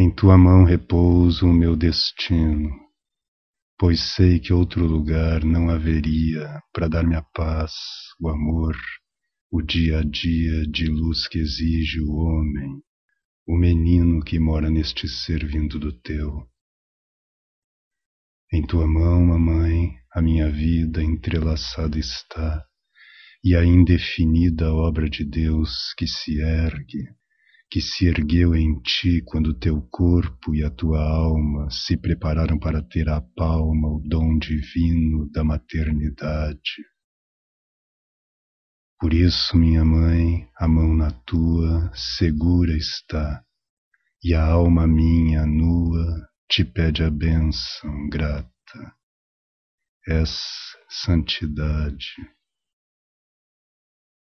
Em tua mão repouso o meu destino, pois sei que outro lugar não haveria para dar-me a paz, o amor, o dia a dia de luz que exige o homem, o menino que mora neste ser vindo do teu. Em tua mão, mamãe, a minha vida entrelaçada está, e a indefinida obra de Deus que se ergue que se ergueu em ti quando teu corpo e a tua alma se prepararam para ter à palma o dom divino da maternidade. Por isso, minha mãe, a mão na tua segura está, e a alma minha nua te pede a bênção grata. És santidade.